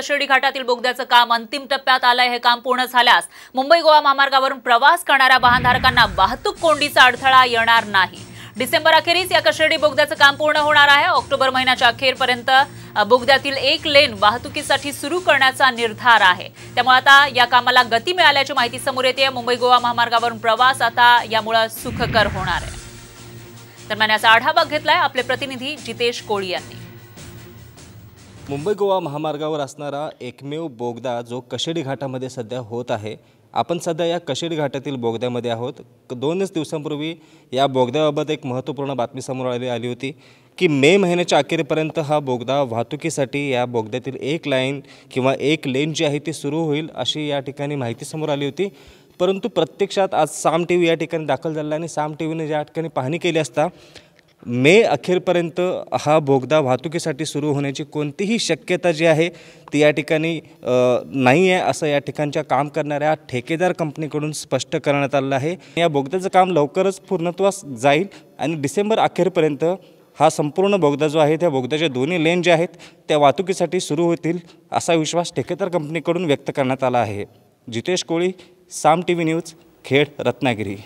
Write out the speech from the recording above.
कशेडी घाटातील बोगद्याचं काम अंतिम टप्प्यात आलंय हे काम पूर्ण झाल्यास मुंबई गोवा महामार्गावरून प्रवास करणाऱ्या वाहनधारकांना वाहतूक कोंडीचा अडथळा येणार नाही डिसेंबर अखेरीस या कशेडी बोगद्याचं काम पूर्ण होणार आहे ऑक्टोबर महिन्याच्या अखेरपर्यंत बोगद्यातील एक लेन वाहतुकीसाठी सुरू करण्याचा निर्धार आहे त्यामुळे आता या कामाला गती मिळाल्याची माहिती समोर येते मुंबई गोवा महामार्गावरून प्रवास आता यामुळे सुखकर होणार आहे दरम्यान याचा आढावा घेतलाय आपले प्रतिनिधी जितेश कोळी यांनी मुंबई गोवा महामार्गावर असणारा एकमेव बोगदा जो कशेडी घाटामध्ये सध्या होत आहे आपण सध्या या कशेडी घाटातील बोगद्यामध्ये आहोत दोनच दिवसांपूर्वी या बोगद्याबाबत एक महत्त्वपूर्ण बातमी समोर आली आली होती की मे महिन्याच्या अखेरपर्यंत हा बोगदा वाहतुकीसाठी या बोगद्यातील एक लाईन किंवा एक लेन जी आहे ती सुरू होईल अशी या ठिकाणी माहिती समोर आली होती परंतु प्रत्यक्षात आज साम टी व्ही या ठिकाणी दाखल झालेला आणि साम टी व्हीने या ठिकाणी पाहणी केली असता मे अखेरपर्यंत हा बोगदा वाहतुकीसाठी सुरू होण्याची कोणतीही शक्यता जी आहे ती या ठिकाणी नाही आहे असं या ठिकाणच्या काम करणाऱ्या ठेकेदार कंपनीकडून स्पष्ट करण्यात आलं आहे या बोगद्याचं काम लवकरच पूर्णत्वास जाईल आणि डिसेंबर अखेरपर्यंत हा संपूर्ण बोगदा जो आहे त्या बोगद्याच्या दोन्ही लेन ज्या आहेत त्या वाहतुकीसाठी सुरू होतील असा विश्वास ठेकेदार कंपनीकडून व्यक्त करण्यात आला आहे Jitesh Koli Saam T V news Khed Ratnagiri